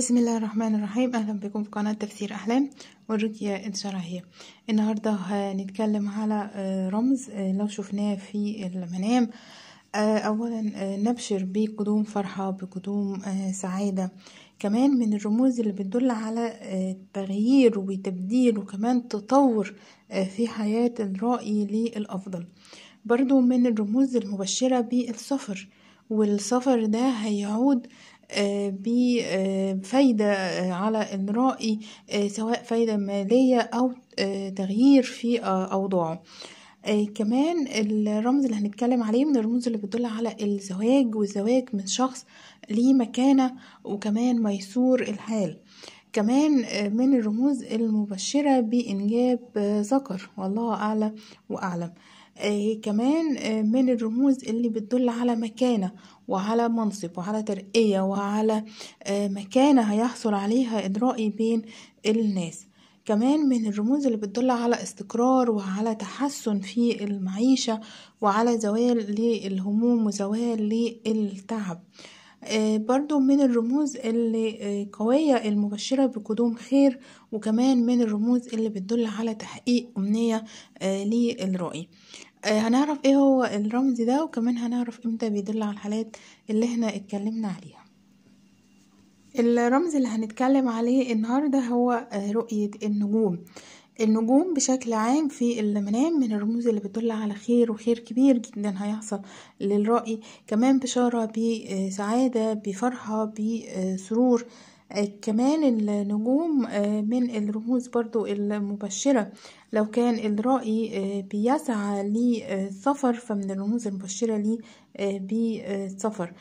بسم الله الرحمن الرحيم اهلا بكم في قناه تفسير احلام والرقيه الشرعيه النهارده هنتكلم على آه، رمز آه، لو شفناه في المنام آه، اولا نبشر بقدوم فرحه بقدوم سعاده كمان من الرموز اللي بتدل على تغيير وتبديل وكمان تطور في حياه الرائي للافضل برضو من الرموز المبشره بالسفر والسفر ده هيعود آه بفايدة آه، آه، على المرائي آه، سواء فايدة مالية أو تغيير في أوضاعه كمان الرمز اللي هنتكلم عليه من الرموز اللي بتدل على الزواج والزواج من شخص ليه مكانة وكمان ميسور الحال كمان من الرموز المبشرة بإنجاب ذكر والله أعلى وأعلم آه، كمان آه، من الرموز اللي بتدل على مكانة وعلى منصب وعلى ترقية وعلى آه، مكانة هيحصل عليها إدرائي بين الناس كمان من الرموز اللي بتدل على استقرار وعلى تحسن في المعيشة وعلى زوال للهموم وزوال للتعب برضو من الرموز اللي قوية المبشرة بقدوم خير وكمان من الرموز اللي بتدل على تحقيق أمنية للرأي آه، هنعرف ايه هو الرمز ده وكمان هنعرف امتى بيدل على الحالات اللي احنا اتكلمنا عليها الرمز اللي هنتكلم عليه النهاردة هو آه، رؤية النجوم النجوم بشكل عام في المنام من الرموز اللي بتدل على خير وخير كبير جدا هيحصل للرأي كمان بشارة بسعادة بفرحة بسرور آه، كمان النجوم آه، من الرموز برضو المبشرة لو كان الرائي آه، بيسعى للسفر فمن الرموز المبشرة بالسفر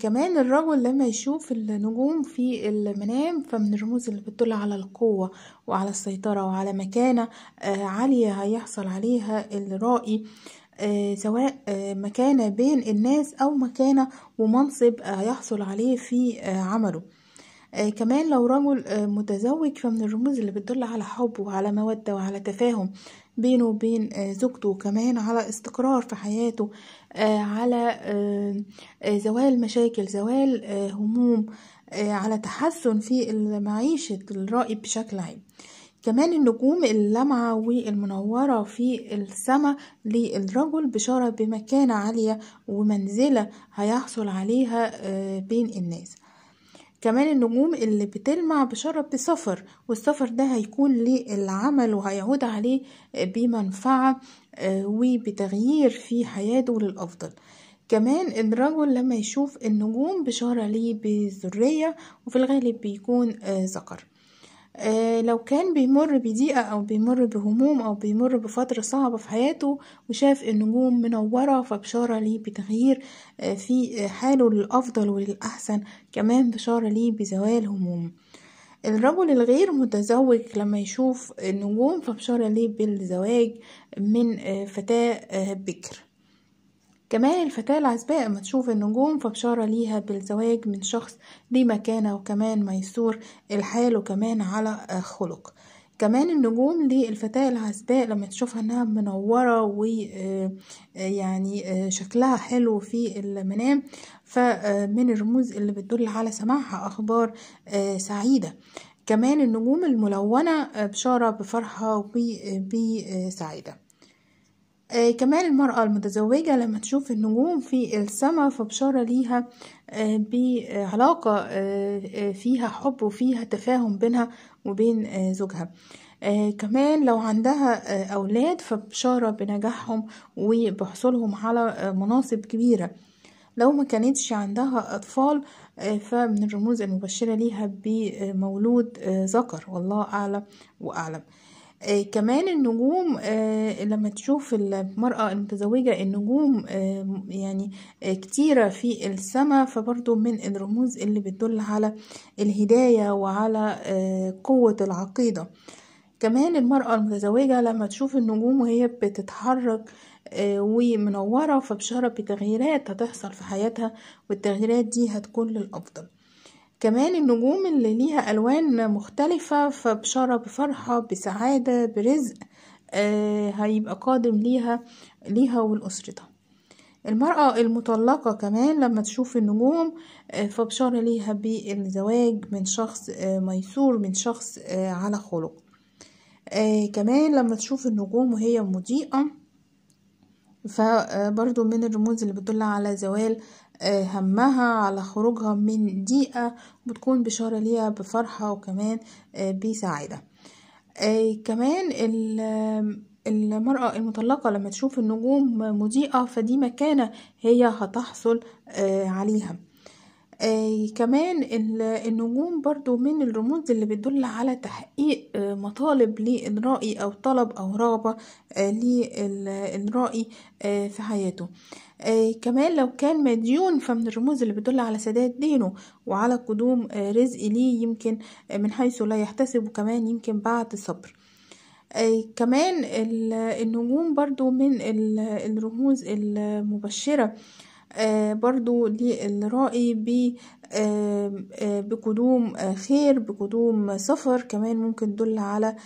كمان الرجل لما يشوف النجوم في المنام فمن الرموز اللي بتدل على القوة وعلى السيطرة وعلى مكانة عالية هيحصل عليها الرائي سواء مكانة بين الناس أو مكانة ومنصب هيحصل عليه في عمله آه كمان لو رجل آه متزوج فمن الرموز اللي بتدل على حب وعلى مودة وعلى تفاهم بينه وبين آه زوجته وكمان على استقرار في حياته آه، على آه، آه، زوال مشاكل زوال هموم على تحسن في معيشة الرأي بشكل عام كمان النجوم اللمعة والمنورة في السماء للرجل بشارة بمكانة عالية ومنزلة هيحصل عليها بين الناس كمان النجوم اللي بتلمع بشارة بسفر والسفر ده هيكون للعمل وهيعود عليه بمنفعة آه، وبتغيير في حياته للأفضل كمان الرجل لما يشوف النجوم بشارة ليه بذرية وفي الغالب بيكون ذكر آه، آه، لو كان بيمر بضيقة أو بيمر بهموم أو بيمر بفترة صعبة في حياته وشاف النجوم منورة فبشارة ليه بتغيير آه، في آه، حاله للأفضل وللأحسن كمان بشارة ليه بزوال هموم الرجل الغير متزوج لما يشوف النجوم فبشارة ليه بالزواج من فتاة بكر كمان الفتاة العزباء ما تشوف النجوم فبشارة ليها بالزواج من شخص ليه مكانة وكمان ميسور الحال وكمان على خلق كمان النجوم للفتاة العزباء لما تشوفها انها منورة ويعني آه، آه، شكلها حلو في المنام فمن الرموز اللي بتدل على سماعها اخبار آه، سعيدة كمان النجوم الملونة بشارة بفرحة وبسعادة آه كمان المرأة المتزوجة لما تشوف النجوم في السماء فبشارة ليها آه بعلاقة آه, آه، فيها حب وفيها تفاهم بينها وبين آه، زوجها آه، كمان لو عندها أولاد فبشارة بنجاحهم وبحصولهم على مناصب كبيرة لو ما كانتش عندها أطفال فمن الرموز المبشرة ليها بمولود ذكر والله أعلم وأعلم آه كمان النجوم آه لما تشوف المرأة المتزوجة النجوم آه يعني آه كتيرة في السماء فبرضو من الرموز اللي بتدل على الهداية وعلى آه قوة العقيدة كمان المرأة المتزوجة لما تشوف النجوم وهي بتتحرك آه ومنورة فبشارة بتغييرات هتحصل في حياتها والتغييرات دي هتكون للأفضل كمان النجوم اللي ليها ألوان مختلفة فبشارة بفرحة بسعادة برزق آه هيبقى قادم ليها ليها ولأسرتها المرأة المطلقة كمان لما تشوف النجوم آه فبشارة ليها بالزواج من شخص آه ميسور من شخص آه، على خلق آه، كمان لما تشوف النجوم وهي مضيئة فبرضو من الرموز اللي بتدل على زوال همها على خروجها من ضيقة بتكون بشارة ليها بفرحة وكمان آه، بسعادة آه، كمان المرأة المطلقة لما تشوف النجوم مضيئة فدي مكانة هي هتحصل آه، عليها آه كمان النجوم برضو من الرموز اللي بتدل على تحقيق آه، مطالب للرائي أو طلب أو رغبة آآ آه، آه، في حياته. آه كمان لو كان مديون فمن الرموز اللي بتدل على سداد دينه وعلى قدوم رزق ليه يمكن من حيث لا يحتسب وكمان يمكن بعد صبر. آآ كمان النجوم برضو من الرموز المبشرة آه، برضو للرائي ب آه، آه، بقدوم خير بقدوم سفر كمان ممكن تدل على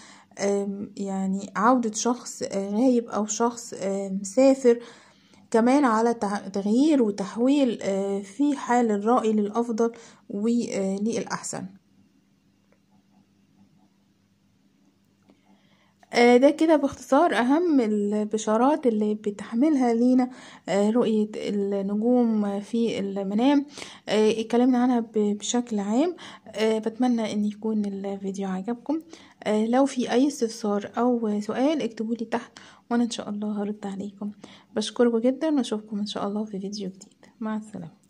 يعني عودة شخص غايب أو شخص مسافر كمان على تغيير وتحويل في حال الرأي للأفضل وللأحسن آه، ده كده باختصار أهم البشارات اللي بتحملها لينا آه، رؤية النجوم في المنام آه، اتكلمنا عنها بشكل عام بتمنى ان يكون الفيديو عجبكم لو في اي استفسار او سؤال اكتبولي تحت وانا ان شاء الله هرد عليكم بشكركم جدا واشوفكم ان شاء الله في فيديو جديد مع السلامه